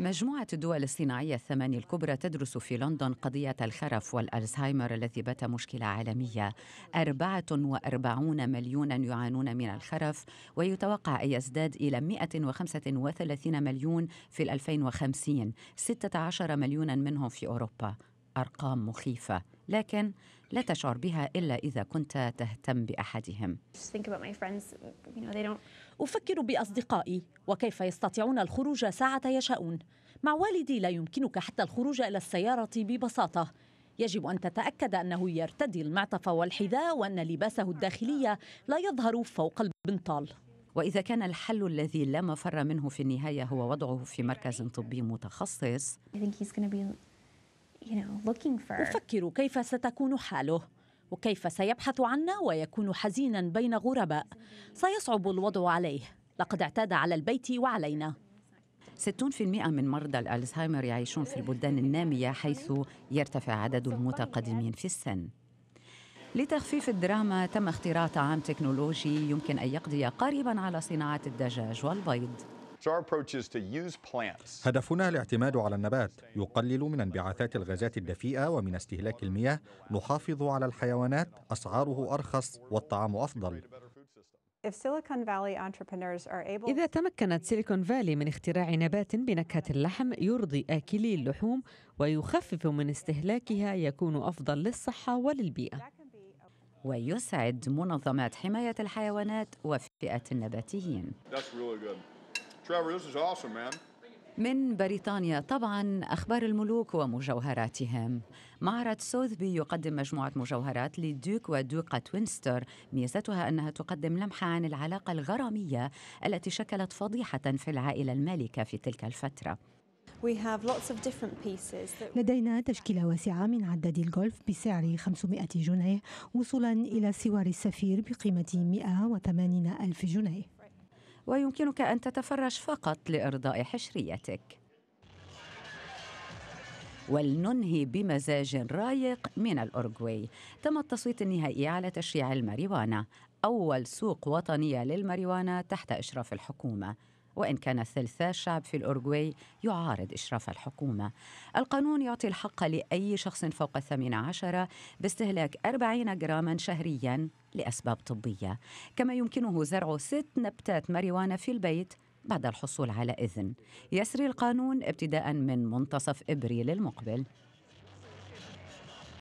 مجموعة الدول الصناعية الثمانية الكبرى تدرس في لندن قضية الخرف والألزهايمر الذي بات مشكلة عالمية 44 مليونا يعانون من الخرف ويتوقع أن يزداد إلى 135 مليون في 2050 16 مليونا منهم في أوروبا أرقام مخيفة لكن لا تشعر بها إلا إذا كنت تهتم بأحدهم أفكر بأصدقائي وكيف يستطيعون الخروج ساعة يشاءون مع والدي لا يمكنك حتى الخروج إلى السيارة ببساطة يجب أن تتأكد أنه يرتدي المعطف والحذاء وأن لباسه الداخلية لا يظهر فوق البنطال وإذا كان الحل الذي لا مفر منه في النهاية هو وضعه في مركز طبي متخصص أفكر كيف ستكون حاله وكيف سيبحث عنا ويكون حزينا بين غرباء سيصعب الوضع عليه لقد اعتاد على البيت وعلينا 60% من مرضى الألزهايمر يعيشون في البلدان النامية حيث يرتفع عدد المتقدمين في السن لتخفيف الدراما تم اختراع طعام تكنولوجي يمكن أن يقضي قريبا على صناعة الدجاج والبيض هدفنا الاعتماد على النبات يقلل من انبعاثات الغازات الدفيئة ومن استهلاك المياه نحافظ على الحيوانات أسعاره أرخص والطعام أفضل إذا تمكنت سيليكون فالي من اختراع نبات بنكهة اللحم يرضي آكلي اللحوم ويخفف من استهلاكها يكون أفضل للصحة وللبيئة ويسعد منظمات حماية الحيوانات وفئة النباتيين من بريطانيا طبعا أخبار الملوك ومجوهراتهم معرض سوذبي يقدم مجموعة مجوهرات للدوك ودوقة وينستر ميزتها أنها تقدم لمحة عن العلاقة الغرامية التي شكلت فضيحة في العائلة المالكة في تلك الفترة لدينا تشكيلة واسعة من عداد الجولف بسعر 500 جنيه وصولا إلى سوار السفير بقيمة 180 ألف جنيه ويمكنك أن تتفرج فقط لإرضاء حشريتك ولننهي بمزاج رايق من الأورغواي تم التصويت النهائي على تشريع الماريوانا أول سوق وطنية للماريوانا تحت إشراف الحكومة وإن كان ثلثا الشعب في الأورغواي يعارض إشراف الحكومة القانون يعطي الحق لأي شخص فوق الثامنة عشرة باستهلاك 40 جراما شهريا لأسباب طبية كما يمكنه زرع ست نبتات ماريوانا في البيت بعد الحصول على إذن يسري القانون ابتداء من منتصف إبريل المقبل